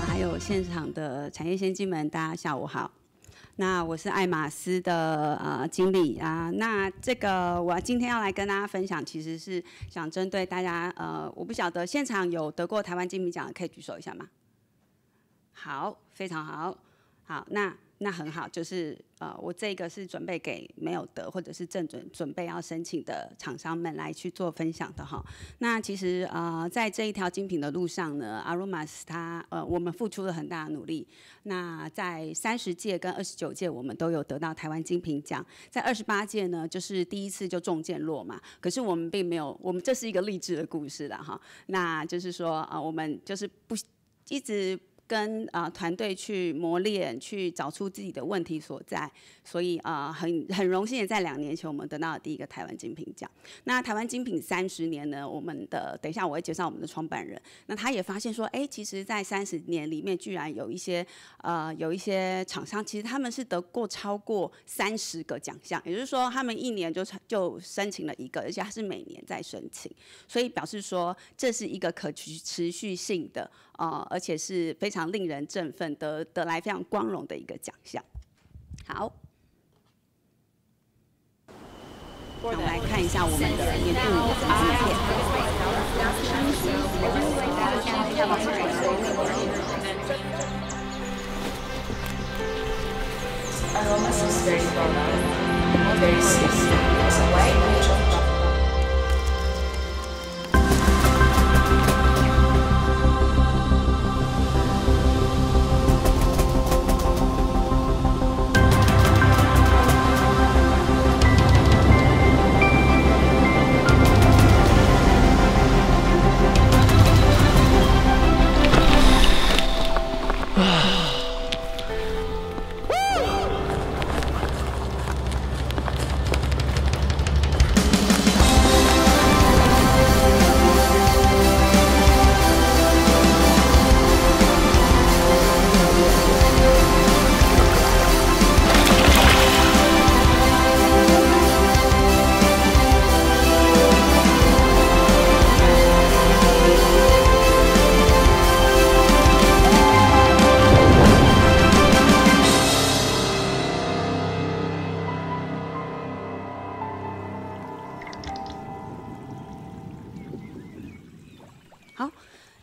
还有现场的产业先进们，大家下午好。那我是爱马仕的呃经理啊。那这个我今天要来跟大家分享，其实是想针对大家呃，我不晓得现场有得过台湾金米奖的，可以举手一下吗？好，非常好，好那。那很好，就是呃，我这个是准备给没有得或者是正准准备要申请的厂商们来去做分享的哈。那其实啊，在这一条精品的路上呢，Aromas 它呃，我们付出了很大的努力。那在三十届跟二十九届，我们都有得到台湾精品奖。在二十八届呢，就是第一次就中箭落嘛。可是我们并没有，我们这是一个励志的故事了哈。那就是说啊，我们就是不一直。跟啊团队去磨练，去找出自己的问题所在，所以啊很很荣幸的在两年前我们得到了第一个台湾精品奖。那台湾精品三十年呢，我们的等一下我会介绍我们的创办人，那他也发现说，哎，其实在三十年里面，居然有一些呃有一些厂商，其实他们是得过超过三十个奖项，也就是说他们一年就就申请了一个，而且他是每年在申请，所以表示说这是一个可持续性的。啊，而且是非常令人振奋、得得来非常光荣的一个奖项。好，我们来看一下我们的年度的封片。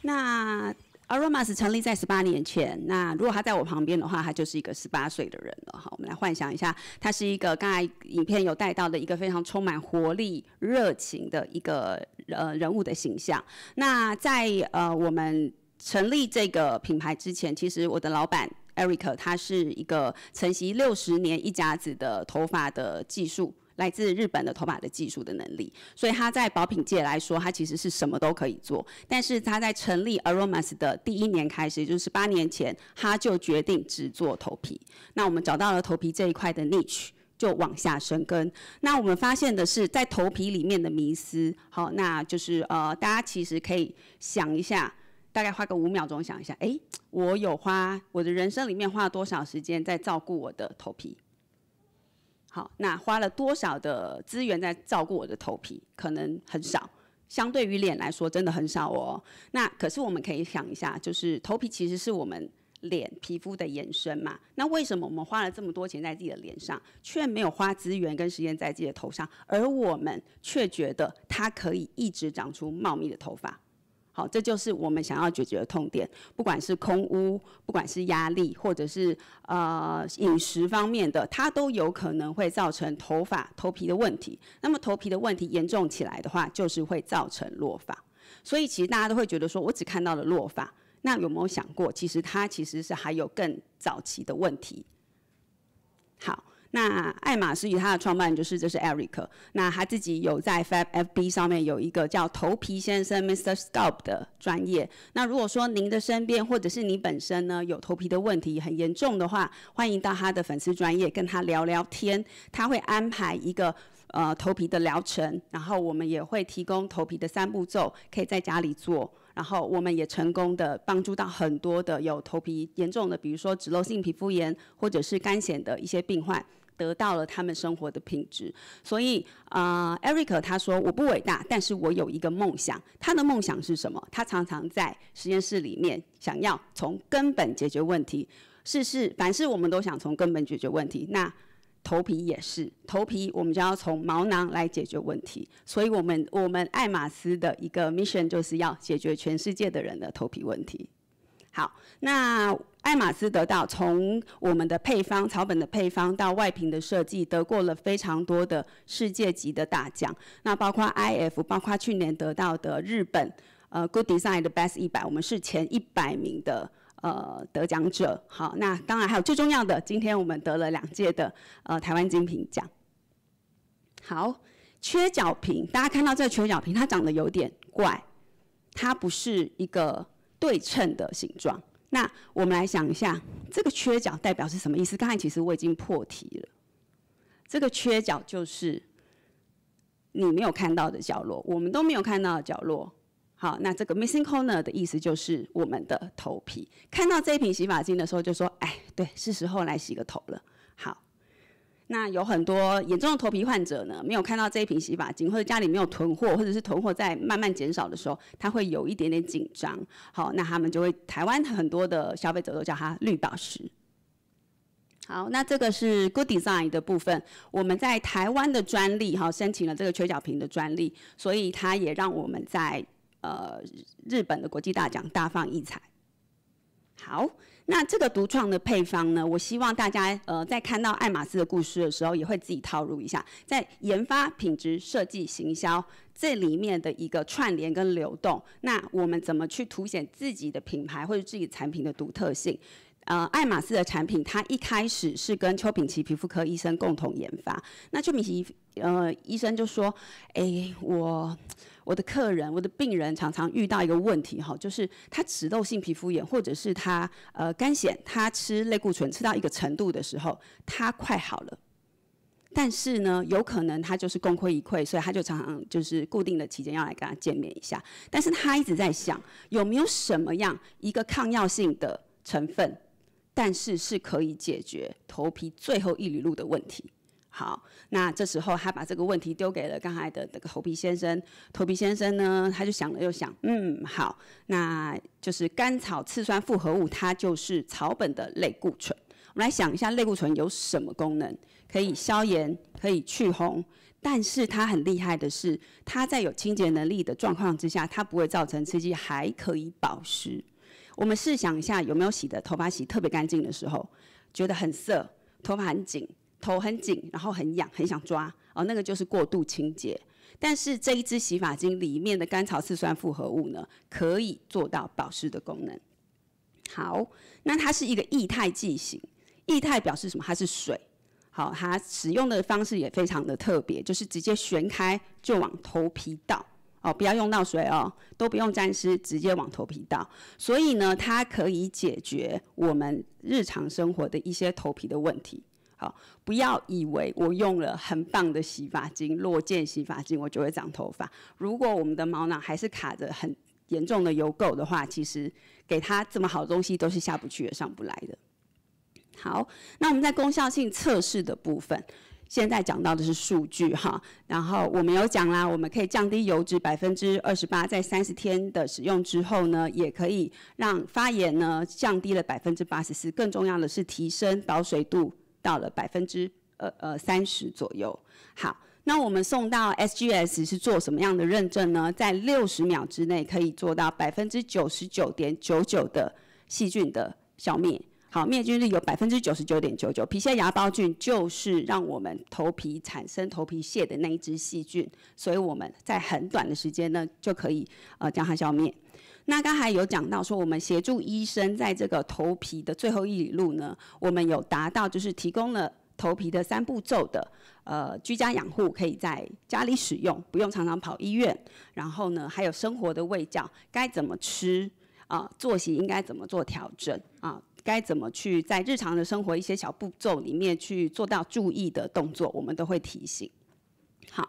那 Aromas 成立在十八年前，那如果他在我旁边的话，他就是一个十八岁的人了哈。我们来幻想一下，他是一个刚才影片有带到的一个非常充满活力、热情的一个呃人物的形象。那在呃我们成立这个品牌之前，其实我的老板 Eric 他是一个承袭六十年一家子的头发的技术。来自日本的头发的技术的能力，所以他在保品界来说，他其实是什么都可以做。但是他在成立 Aromas 的第一年开始，也就是八年前，他就决定只做头皮。那我们找到了头皮这一块的 niche，就往下生根。那我们发现的是在头皮里面的迷思。好，那就是呃，大家其实可以想一下，大概花个五秒钟想一下，哎，我有花我的人生里面花了多少时间在照顾我的头皮？好，那花了多少的资源在照顾我的头皮？可能很少，相对于脸来说，真的很少哦。那可是我们可以想一下，就是头皮其实是我们脸皮肤的延伸嘛。那为什么我们花了这么多钱在自己的脸上，却没有花资源跟时间在自己的头上，而我们却觉得它可以一直长出茂密的头发？好，这就是我们想要解决的痛点，不管是空屋，不管是压力，或者是呃饮食方面的，它都有可能会造成头发头皮的问题。那么头皮的问题严重起来的话，就是会造成落发。所以其实大家都会觉得说，我只看到了落发，那有没有想过，其实它其实是还有更早期的问题。好。那爱马仕与他的创办人就是这是 Eric。那他自己有在 FB 上面有一个叫头皮先生 Mr. Scalp 的专业。那如果说您的身边或者是你本身呢有头皮的问题很严重的话，欢迎到他的粉丝专业跟他聊聊天，他会安排一个呃头皮的疗程，然后我们也会提供头皮的三步骤可以在家里做，然后我们也成功的帮助到很多的有头皮严重的，比如说脂漏性皮肤炎或者是干癣的一些病患。得到了他们生活的品质，所以啊，Eric 他说我不伟大，但是我有一个梦想。他的梦想是什么？他常常在实验室里面想要从根本解决问题。事事凡事，我们都想从根本解决问题。那头皮也是，头皮我们就要从毛囊来解决问题。所以，我们我们爱马仕的一个 mission 就是要解决全世界的人的头皮问题。好，那爱马仕得到从我们的配方、草本的配方到外瓶的设计，得过了非常多的世界级的大奖。那包括 IF，包括去年得到的日本呃 Good Design 的 Best 一百，我们是前一百名的呃得奖者。好，那当然还有最重要的，今天我们得了两届的呃台湾精品奖。好，缺角瓶，大家看到这个缺角瓶，它长得有点怪，它不是一个。对称的形状，那我们来想一下，这个缺角代表是什么意思？刚才其实我已经破题了，这个缺角就是你没有看到的角落，我们都没有看到的角落。好，那这个 missing corner 的意思就是我们的头皮。看到这一瓶洗发精的时候，就说：哎，对，是时候来洗个头了。那有很多严重的头皮患者呢，没有看到这一瓶洗发精，或者家里没有囤货，或者是囤货在慢慢减少的时候，他会有一点点紧张。好，那他们就会台湾很多的消费者都叫它绿宝石。好，那这个是 good design 的部分，我们在台湾的专利哈申请了这个缺角瓶的专利，所以它也让我们在呃日本的国际大奖大放异彩。好，那这个独创的配方呢？我希望大家呃，在看到爱马仕的故事的时候，也会自己套入一下，在研发、品质、设计、行销这里面的一个串联跟流动。那我们怎么去凸显自己的品牌或者自己产品的独特性？呃，爱马仕的产品，它一开始是跟邱品奇皮肤科医生共同研发。那邱品奇呃医生就说：“哎，我。”我的客人，我的病人常常遇到一个问题，哈，就是他脂漏性皮肤炎，或者是他呃肝癣，他吃类固醇吃到一个程度的时候，他快好了，但是呢，有可能他就是功亏一篑，所以他就常常就是固定的期间要来跟他见面一下。但是他一直在想，有没有什么样一个抗药性的成分，但是是可以解决头皮最后一缕路的问题。好，那这时候他把这个问题丢给了刚才的那个头皮先生。头皮先生呢，他就想了又想，嗯，好，那就是甘草次酸复合物，它就是草本的类固醇。我们来想一下，类固醇有什么功能？可以消炎，可以去红，但是它很厉害的是，它在有清洁能力的状况之下，它不会造成刺激，还可以保湿。我们试想一下，有没有洗的头发洗特别干净的时候，觉得很涩，头发很紧。头很紧，然后很痒，很想抓哦，那个就是过度清洁。但是这一支洗发精里面的甘草次酸复合物呢，可以做到保湿的功能。好，那它是一个液态剂型，液态表示什么？它是水。好，它使用的方式也非常的特别，就是直接旋开就往头皮倒哦，不要用到水哦，都不用沾湿，直接往头皮倒。所以呢，它可以解决我们日常生活的一些头皮的问题。好，不要以为我用了很棒的洗发精、落碱洗发精，我就会长头发。如果我们的毛囊还是卡着很严重的油垢的话，其实给它这么好的东西都是下不去也上不来的。好，那我们在功效性测试的部分，现在讲到的是数据哈。然后我们有讲啦，我们可以降低油脂百分之二十八，在三十天的使用之后呢，也可以让发炎呢降低了百分之八十四。更重要的是提升保水度。到了百分之呃呃三十左右。好，那我们送到 SGS 是做什么样的认证呢？在六十秒之内可以做到百分之九十九点九九的细菌的消灭。好，灭菌率有百分之九十九点九九。皮屑芽孢菌就是让我们头皮产生头皮屑的那一只细菌，所以我们在很短的时间呢就可以呃将它消灭。那刚才有讲到说，我们协助医生在这个头皮的最后一里路呢，我们有达到就是提供了头皮的三步骤的呃居家养护，可以在家里使用，不用常常跑医院。然后呢，还有生活的味觉该怎么吃啊，作息应该怎么做调整啊，该怎么去在日常的生活一些小步骤里面去做到注意的动作，我们都会提醒。好，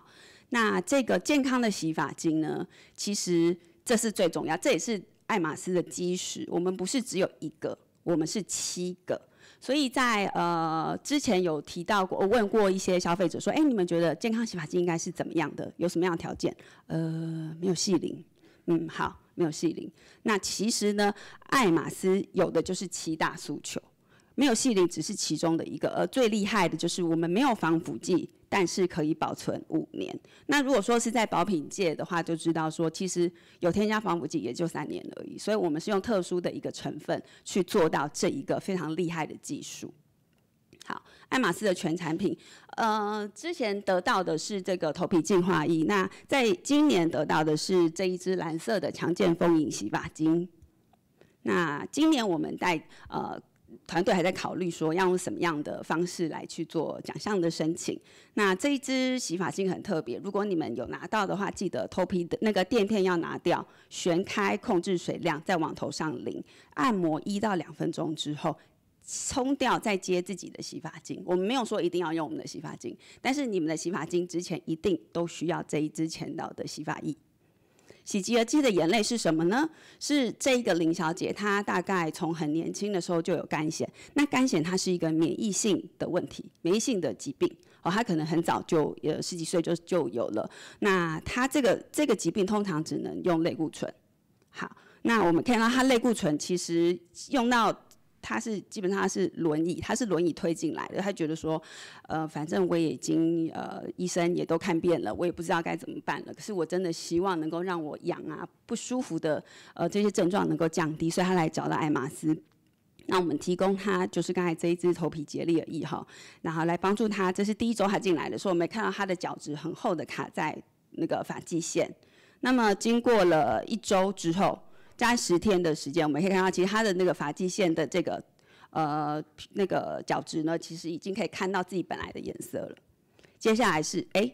那这个健康的洗发精呢，其实。这是最重要，这也是爱马仕的基石。我们不是只有一个，我们是七个。所以在呃之前有提到过，我问过一些消费者说，哎，你们觉得健康洗发剂应该是怎么样的？有什么样的条件？呃，没有细鳞，嗯，好，没有细鳞。那其实呢，爱马仕有的就是七大诉求，没有细鳞只是其中的一个，而最厉害的就是我们没有防腐剂。但是可以保存五年。那如果说是在保品界的话，就知道说其实有添加防腐剂也就三年而已。所以，我们是用特殊的一个成分去做到这一个非常厉害的技术。好，爱马仕的全产品，呃，之前得到的是这个头皮净化液，那在今年得到的是这一支蓝色的强健风影洗发精。那今年我们带呃。团队还在考虑说要用什么样的方式来去做奖项的申请。那这一支洗发精很特别，如果你们有拿到的话，记得头皮的那个垫片要拿掉，旋开控制水量，再往头上淋，按摩一到两分钟之后，冲掉再接自己的洗发精。我们没有说一定要用我们的洗发精，但是你们的洗发精之前一定都需要这一支前导的洗发液。喜极而泣的眼泪是什么呢？是这一个林小姐，她大概从很年轻的时候就有肝炎。那肝炎它是一个免疫性的问题，免疫性的疾病哦，她可能很早就呃十几岁就就有了。那她这个这个疾病通常只能用类固醇。好，那我们看到她类固醇其实用到。他是基本上他是轮椅，他是轮椅推进来的。他觉得说，呃，反正我已经呃，医生也都看遍了，我也不知道该怎么办了。可是我真的希望能够让我痒啊不舒服的呃这些症状能够降低，所以他来找到艾玛斯。那我们提供他就是刚才这一支头皮洁力尔一号，然后来帮助他。这是第一周他进来的时候，我们看到他的角质很厚的卡在那个发际线。那么经过了一周之后。三十天的时间，我们可以看到，其实他的那个发际线的这个，呃，那个角质呢，其实已经可以看到自己本来的颜色了。接下来是，哎，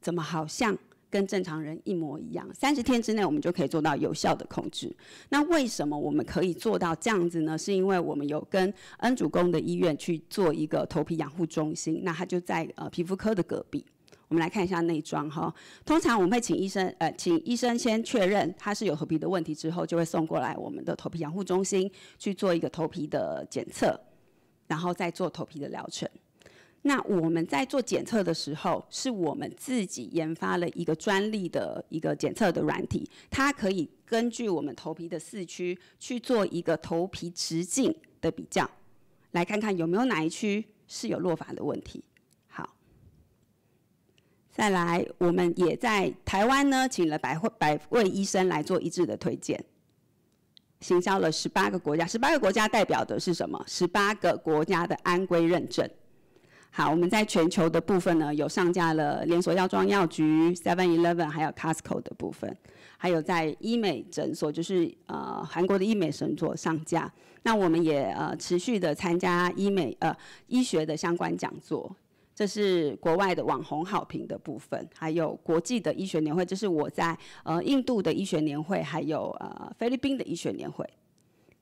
怎么好像跟正常人一模一样？三十天之内，我们就可以做到有效的控制。那为什么我们可以做到这样子呢？是因为我们有跟恩主公的医院去做一个头皮养护中心，那它就在呃皮肤科的隔壁。我们来看一下内装哈，通常我们会请医生，呃，请医生先确认他是有头皮的问题之后，就会送过来我们的头皮养护中心去做一个头皮的检测，然后再做头皮的疗程。那我们在做检测的时候，是我们自己研发了一个专利的一个检测的软体，它可以根据我们头皮的四区去做一个头皮直径的比较，来看看有没有哪一区是有落发的问题。再来，我们也在台湾呢，请了百百位医生来做一致的推荐，行销了十八个国家，十八个国家代表的是什么？十八个国家的安规认证。好，我们在全球的部分呢，有上架了连锁药妆药局、Seven Eleven，还有 Costco 的部分，还有在医美诊所，就是呃韩国的医美诊所上架。那我们也呃持续的参加医美呃医学的相关讲座。这是国外的网红好评的部分，还有国际的医学年会，这是我在呃印度的医学年会，还有呃菲律宾的医学年会。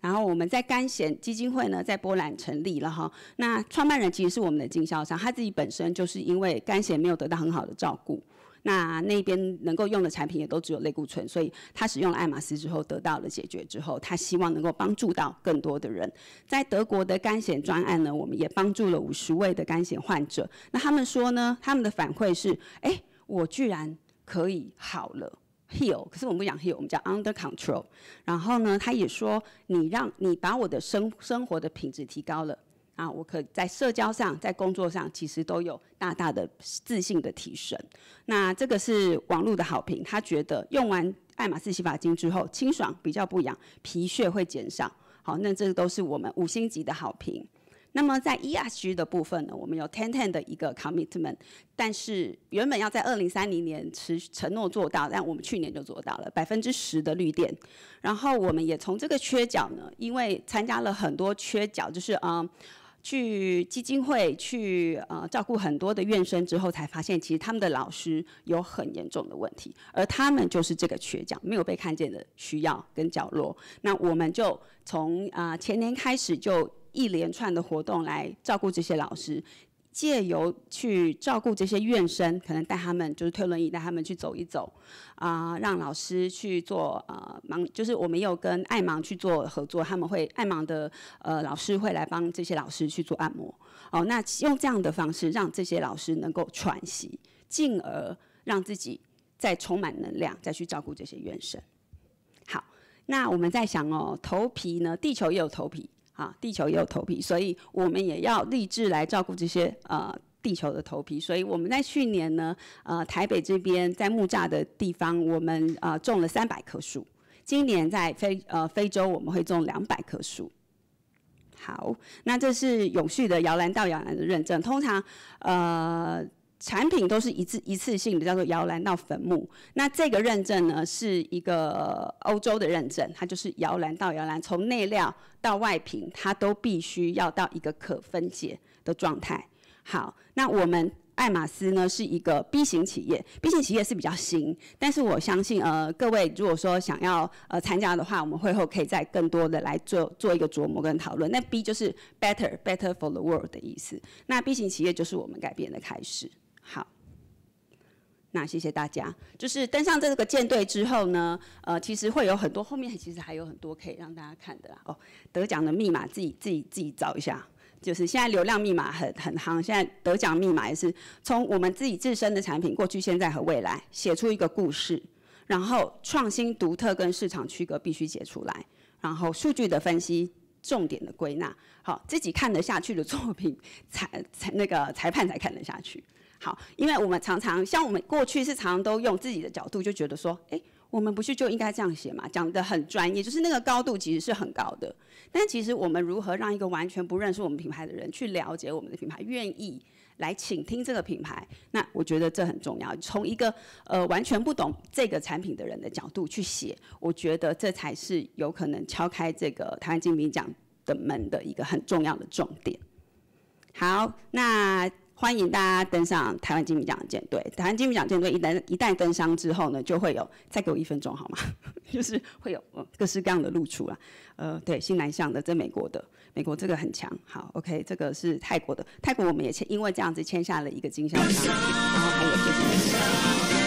然后我们在肝险基金会呢，在波兰成立了哈。那创办人其实是我们的经销商，他自己本身就是因为肝险没有得到很好的照顾。那那边能够用的产品也都只有类固醇，所以他使用了爱马仕之后得到了解决之后，他希望能够帮助到更多的人。在德国的肝险专案呢，我们也帮助了五十位的肝险患者。那他们说呢，他们的反馈是：哎，我居然可以好了，heal。可是我们不讲 heal，我们讲 under control。然后呢，他也说你让你把我的生生活的品质提高了。啊，我可以在社交上，在工作上，其实都有大大的自信的提升。那这个是网络的好评，他觉得用完爱马仕洗发精之后清爽，比较不痒，皮屑会减少。好，那这都是我们五星级的好评。那么在 ESG 的部分呢，我们有 ten ten 的一个 commitment，但是原本要在二零三零年持承诺做到，但我们去年就做到了百分之十的绿电。然后我们也从这个缺角呢，因为参加了很多缺角，就是嗯。去基金会去呃照顾很多的院生之后，才发现其实他们的老师有很严重的问题，而他们就是这个缺角，没有被看见的需要跟角落。那我们就从啊前年开始，就一连串的活动来照顾这些老师。借由去照顾这些院生，可能带他们就是推轮椅带他们去走一走，啊，让老师去做呃忙，就是我们有跟爱盲去做合作，他们会爱盲的呃老师会来帮这些老师去做按摩，哦，那用这样的方式让这些老师能够喘息，进而让自己再充满能量，再去照顾这些院生。好，那我们在想哦，头皮呢？地球也有头皮。啊，地球也有头皮，所以我们也要立志来照顾这些呃地球的头皮。所以我们在去年呢，呃台北这边在木栅的地方，我们呃种了三百棵树。今年在非呃非洲，我们会种两百棵树。好，那这是永续的摇篮到摇篮的认证。通常，呃。产品都是一次一次性的，叫做摇篮到坟墓。那这个认证呢，是一个欧洲的认证，它就是摇篮到摇篮，从内料到外瓶，它都必须要到一个可分解的状态。好，那我们爱马仕呢是一个 B 型企业，B 型企业是比较新，但是我相信，呃，各位如果说想要呃参加的话，我们会后可以再更多的来做做一个琢磨跟讨论。那 B 就是 Better，Better for the world 的意思。那 B 型企业就是我们改变的开始。好，那谢谢大家。就是登上这个舰队之后呢，呃，其实会有很多后面其实还有很多可以让大家看的哦。得奖的密码自己自己自己找一下。就是现在流量密码很很夯，现在得奖密码也是从我们自己自身的产品过去、现在和未来写出一个故事，然后创新独特跟市场区隔必须写出来，然后数据的分析、重点的归纳，好自己看得下去的作品，才才那个裁判才看得下去。好，因为我们常常像我们过去是常常都用自己的角度就觉得说，哎，我们不是就应该这样写嘛？讲的很专业，就是那个高度其实是很高的。但其实我们如何让一个完全不认识我们品牌的人去了解我们的品牌，愿意来倾听这个品牌，那我觉得这很重要。从一个呃完全不懂这个产品的人的角度去写，我觉得这才是有可能敲开这个台湾金品奖的门的一个很重要的重点。好，那。欢迎大家登上台湾金米奖舰队。台湾金米奖舰队一旦一旦登上之后呢，就会有再给我一分钟好吗？就是会有各式各样的露出啦。呃，对，新南向的，在美国的，美国这个很强。好，OK，这个是泰国的，泰国我们也签，因为这样子签下了一个经销商，然后还有就是。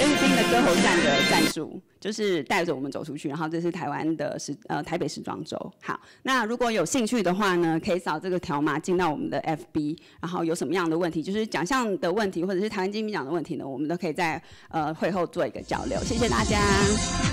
这是宾的歌喉战的战术，就是带着我们走出去。然后这是台湾的时呃台北时装周。好，那如果有兴趣的话呢，可以扫这个条码进到我们的 FB。然后有什么样的问题，就是奖项的问题或者是台湾金笔奖的问题呢，我们都可以在呃会后做一个交流。谢谢大家。